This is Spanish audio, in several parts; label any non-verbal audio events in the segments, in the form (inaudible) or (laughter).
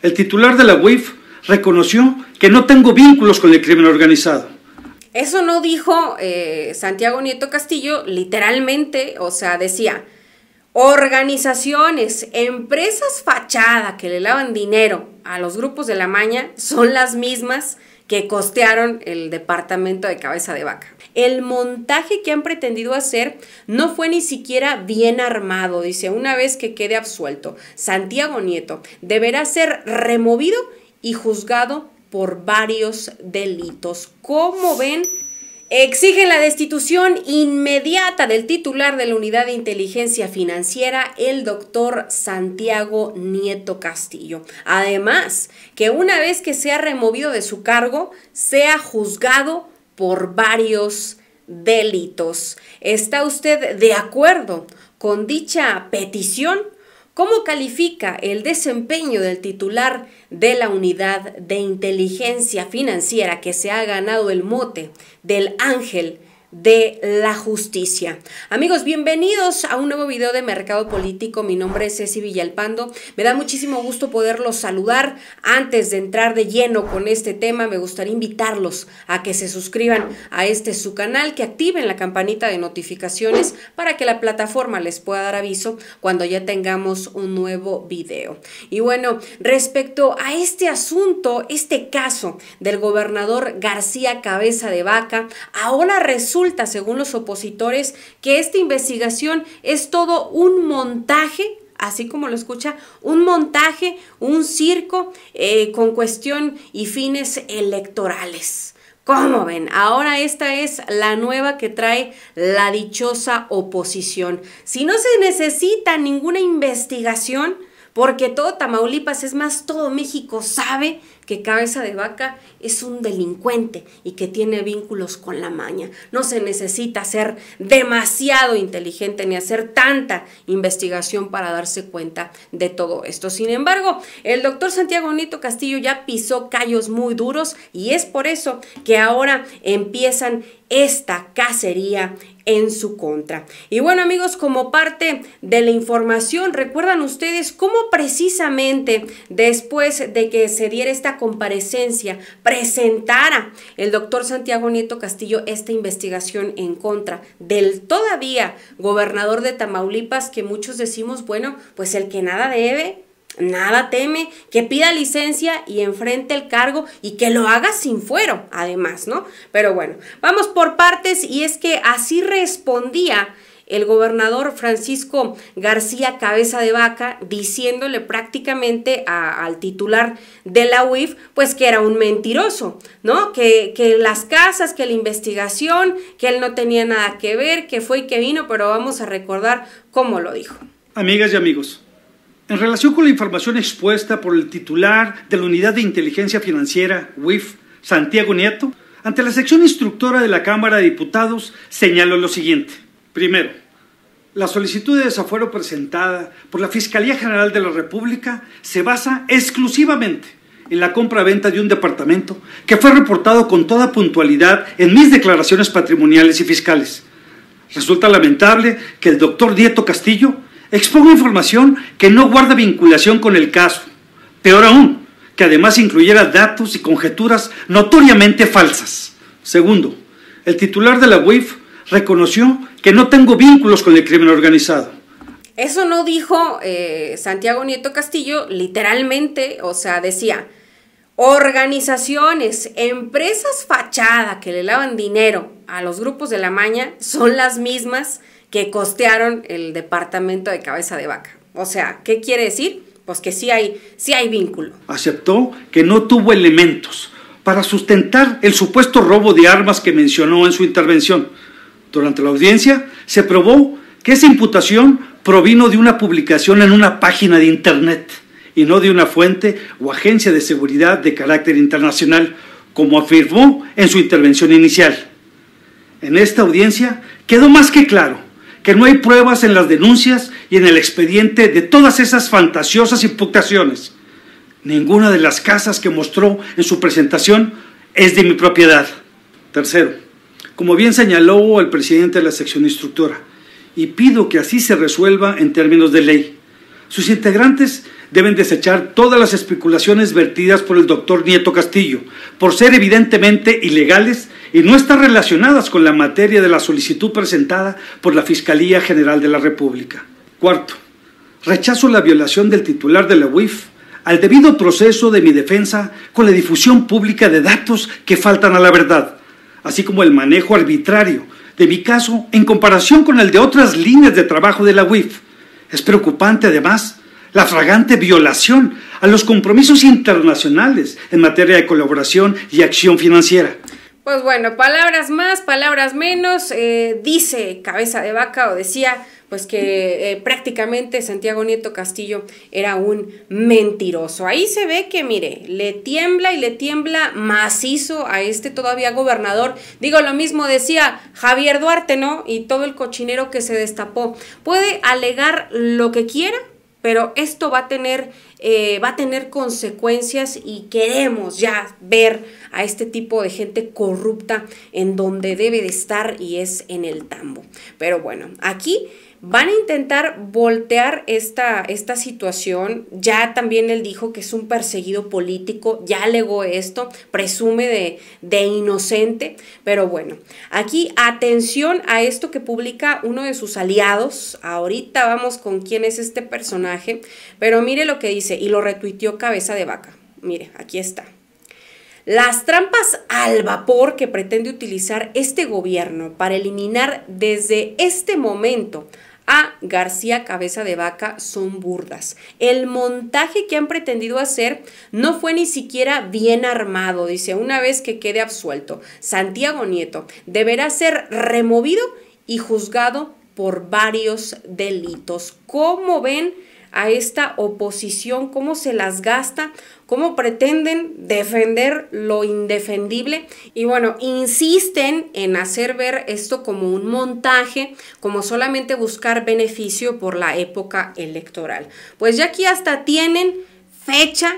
El titular de la UIF e reconoció que no tengo vínculos con el crimen organizado. Eso no dijo eh, Santiago Nieto Castillo, literalmente, o sea, decía, organizaciones, empresas fachada que le lavan dinero a los grupos de la maña son las mismas que costearon el departamento de cabeza de vaca. El montaje que han pretendido hacer no fue ni siquiera bien armado, dice, una vez que quede absuelto, Santiago Nieto deberá ser removido y juzgado por varios delitos. Como ven? Exigen la destitución inmediata del titular de la Unidad de Inteligencia Financiera, el doctor Santiago Nieto Castillo. Además, que una vez que sea removido de su cargo, sea juzgado por varios delitos. ¿Está usted de acuerdo con dicha petición? ¿Cómo califica el desempeño del titular de la unidad de inteligencia financiera que se ha ganado el mote del ángel de la justicia. Amigos, bienvenidos a un nuevo video de Mercado Político. Mi nombre es Ceci Villalpando. Me da muchísimo gusto poderlos saludar. Antes de entrar de lleno con este tema, me gustaría invitarlos a que se suscriban a este su canal, que activen la campanita de notificaciones para que la plataforma les pueda dar aviso cuando ya tengamos un nuevo video. Y bueno, respecto a este asunto, este caso del gobernador García Cabeza de Vaca, ahora resulta según los opositores, que esta investigación es todo un montaje así como lo escucha, un montaje, un circo eh, con cuestión y fines electorales. ¿Cómo ven? Ahora esta es la nueva que trae la dichosa oposición. Si no se necesita ninguna investigación, porque todo Tamaulipas, es más, todo México sabe que cabeza de vaca es un delincuente y que tiene vínculos con la maña. No se necesita ser demasiado inteligente ni hacer tanta investigación para darse cuenta de todo esto. Sin embargo, el doctor Santiago Nito Castillo ya pisó callos muy duros y es por eso que ahora empiezan esta cacería en su contra. Y bueno amigos, como parte de la información, recuerdan ustedes cómo precisamente después de que se diera esta comparecencia, presentara el doctor Santiago Nieto Castillo esta investigación en contra del todavía gobernador de Tamaulipas, que muchos decimos, bueno, pues el que nada debe, Nada teme, que pida licencia y enfrente el cargo y que lo haga sin fuero, además, ¿no? Pero bueno, vamos por partes y es que así respondía el gobernador Francisco García Cabeza de Vaca diciéndole prácticamente al titular de la UIF, pues que era un mentiroso, ¿no? Que, que las casas, que la investigación, que él no tenía nada que ver, que fue y que vino, pero vamos a recordar cómo lo dijo. Amigas y amigos, en relación con la información expuesta por el titular de la Unidad de Inteligencia Financiera, WIF, Santiago Nieto, ante la sección instructora de la Cámara de Diputados, señaló lo siguiente. Primero, la solicitud de desafuero presentada por la Fiscalía General de la República se basa exclusivamente en la compra-venta de un departamento que fue reportado con toda puntualidad en mis declaraciones patrimoniales y fiscales. Resulta lamentable que el doctor Dieto Castillo expongo información que no guarda vinculación con el caso. Peor aún, que además incluyera datos y conjeturas notoriamente falsas. Segundo, el titular de la UIF reconoció que no tengo vínculos con el crimen organizado. Eso no dijo eh, Santiago Nieto Castillo literalmente, o sea, decía, organizaciones, empresas fachada que le lavan dinero a los grupos de la maña son las mismas que costearon el departamento de cabeza de vaca. O sea, ¿qué quiere decir? Pues que sí hay, sí hay vínculo. Aceptó que no tuvo elementos para sustentar el supuesto robo de armas que mencionó en su intervención. Durante la audiencia se probó que esa imputación provino de una publicación en una página de Internet y no de una fuente o agencia de seguridad de carácter internacional, como afirmó en su intervención inicial. En esta audiencia quedó más que claro que no hay pruebas en las denuncias y en el expediente de todas esas fantasiosas imputaciones. Ninguna de las casas que mostró en su presentación es de mi propiedad. Tercero, como bien señaló el presidente de la sección instructora, y pido que así se resuelva en términos de ley. Sus integrantes deben desechar todas las especulaciones vertidas por el doctor Nieto Castillo, por ser evidentemente ilegales y no están relacionadas con la materia de la solicitud presentada por la Fiscalía General de la República. Cuarto, rechazo la violación del titular de la UIF al debido proceso de mi defensa con la difusión pública de datos que faltan a la verdad, así como el manejo arbitrario de mi caso en comparación con el de otras líneas de trabajo de la UIF. Es preocupante además la fragante violación a los compromisos internacionales en materia de colaboración y acción financiera. Pues bueno, palabras más, palabras menos. Eh, dice cabeza de vaca o decía pues que eh, prácticamente Santiago Nieto Castillo era un mentiroso. Ahí se ve que, mire, le tiembla y le tiembla macizo a este todavía gobernador. Digo, lo mismo decía Javier Duarte, ¿no? Y todo el cochinero que se destapó. Puede alegar lo que quiera, pero esto va a tener, eh, va a tener consecuencias y queremos ya ver a este tipo de gente corrupta en donde debe de estar y es en el tambo. Pero bueno, aquí van a intentar voltear esta, esta situación. Ya también él dijo que es un perseguido político, ya alegó esto, presume de, de inocente, pero bueno, aquí atención a esto que publica uno de sus aliados. Ahorita vamos con quién es este personaje, pero mire lo que dice y lo retuiteó cabeza de vaca. Mire, aquí está. Las trampas al vapor que pretende utilizar este gobierno para eliminar desde este momento a García Cabeza de Vaca son burdas. El montaje que han pretendido hacer no fue ni siquiera bien armado, dice, una vez que quede absuelto, Santiago Nieto deberá ser removido y juzgado por varios delitos. ¿Cómo ven? a esta oposición, cómo se las gasta, cómo pretenden defender lo indefendible y bueno, insisten en hacer ver esto como un montaje, como solamente buscar beneficio por la época electoral. Pues ya aquí hasta tienen fecha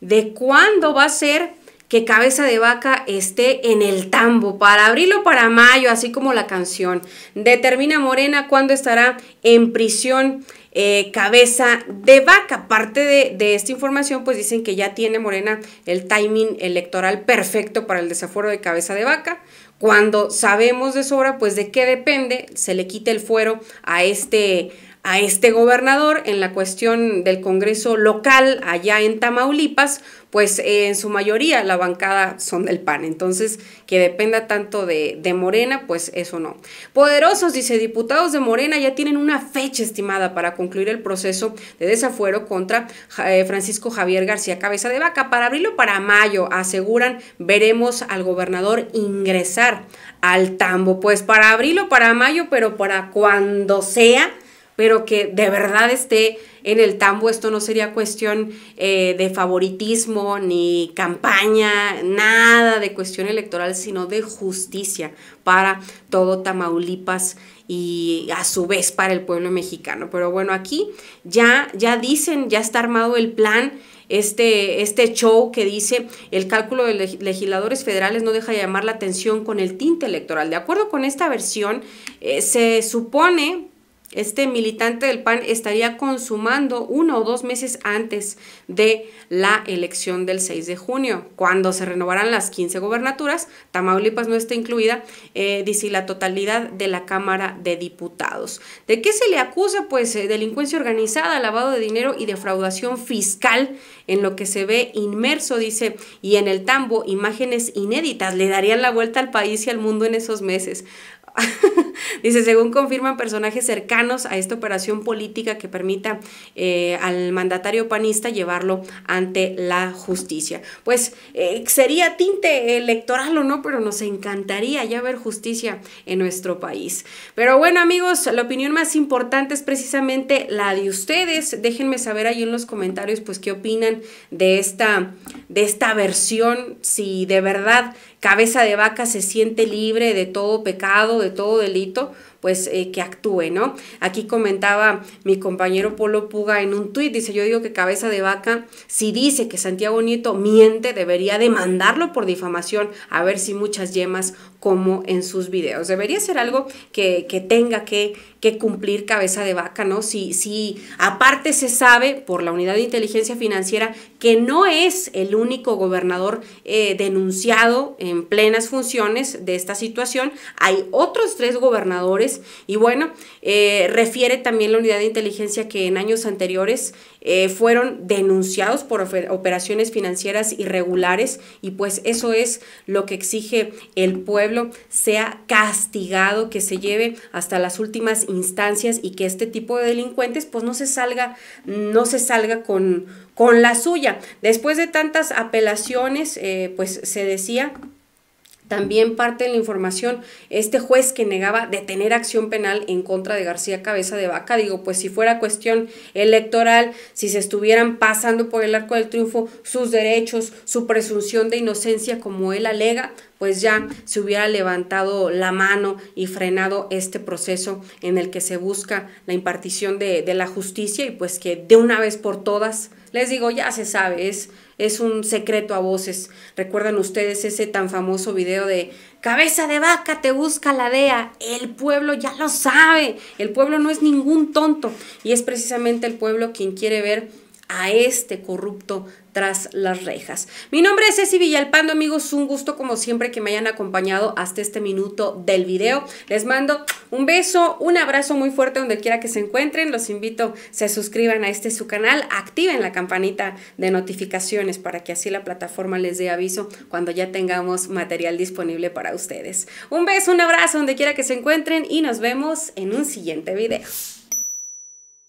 de cuándo va a ser que Cabeza de Vaca esté en el tambo para abril o para mayo, así como la canción. Determina Morena cuándo estará en prisión. Eh, cabeza de vaca. Parte de, de, esta información, pues dicen que ya tiene Morena el timing electoral perfecto para el desafuero de cabeza de vaca. Cuando sabemos de sobra, pues de qué depende, se le quite el fuero a este a este gobernador en la cuestión del Congreso local allá en Tamaulipas, pues eh, en su mayoría la bancada son del PAN. Entonces, que dependa tanto de, Morena, pues eso no. Poderosos, dice, diputados de Morena ya tienen una fecha estimada para concluir el proceso de desafuero contra eh, Francisco Javier García Cabeza de Vaca. Para abril o para mayo, aseguran, veremos al gobernador ingresar al tambo. Pues para abril o para mayo, pero para cuando sea pero que de verdad esté en el tambo. Esto no sería cuestión eh, de favoritismo ni campaña, nada de cuestión electoral, sino de justicia para todo Tamaulipas y a su vez para el pueblo mexicano. Pero bueno, aquí ya, ya dicen, ya está armado el plan. Este, este, show que dice el cálculo de legisladores federales no deja de llamar la atención con el tinte electoral. De acuerdo con esta versión, eh, se supone este militante del PAN estaría consumando uno o dos meses antes de la elección del 6 de junio, cuando se renovarán las 15 gobernaturas, Tamaulipas no está incluida, eh, dice la totalidad de la Cámara de Diputados. ¿De qué se le acusa? Pues eh, delincuencia organizada, lavado de dinero y defraudación fiscal, en lo que se ve inmerso, dice, y en el tambo, imágenes inéditas, le darían la vuelta al país y al mundo en esos meses. (laughs) Dice, según confirman personajes cercanos a esta operación política que permita eh, al mandatario panista llevarlo ante la justicia. Pues eh, sería tinte electoral o no, pero nos encantaría ya ver justicia en nuestro país. Pero bueno amigos, la opinión más importante es precisamente la de ustedes. Déjenme saber ahí en los comentarios pues qué opinan de esta, de esta versión, si de verdad cabeza de vaca se siente libre de todo pecado, de todo delito, pues eh, que actúe, ¿no? Aquí comentaba mi compañero Polo Puga en un tuit, dice, yo digo que cabeza de vaca, si dice que Santiago Nieto miente, debería demandarlo por difamación, a ver si muchas yemas como en sus videos. Debería ser algo que, tenga que, cumplir cabeza de vaca, ¿no? Si, si aparte se sabe por la unidad de inteligencia financiera que no es el único gobernador eh, denunciado en plenas funciones de esta situación, hay otros tres gobernadores y bueno, eh, refiere también la unidad de inteligencia que en años anteriores eh, fueron denunciados por operaciones financieras irregulares y pues eso es lo que exige el pueblo, sea castigado, que se lleve hasta las últimas instancias y que este tipo de delincuentes pues no se salga, no se salga con, con la suya. Después de tantas apelaciones, eh, pues se decía también parte de la información, este juez que negaba detener acción penal en contra de García Cabeza de Vaca, digo, pues si fuera cuestión electoral, si se estuvieran pasando por el arco del triunfo sus derechos, su presunción de inocencia como él alega, pues ya se hubiera levantado la mano y frenado este proceso en el que se busca la impartición de, de la justicia y pues que de una vez por todas, les digo, ya se sabe, es es un secreto a voces. Recuerdan ustedes ese tan famoso video de cabeza de vaca te busca la DEA. El pueblo ya lo sabe. El pueblo no es ningún tonto. Y es precisamente el pueblo quien quiere ver a este corrupto tras las rejas. Mi nombre es Ceci Villalpando, amigos, un gusto como siempre que me hayan acompañado hasta este minuto del video. Les mando un beso, un abrazo muy fuerte donde quiera que se encuentren. Los invito, se suscriban a este su canal, activen la campanita de notificaciones para que así la plataforma les dé aviso cuando ya tengamos material disponible para ustedes. Un beso, un abrazo donde quiera que se encuentren y nos vemos en un siguiente video.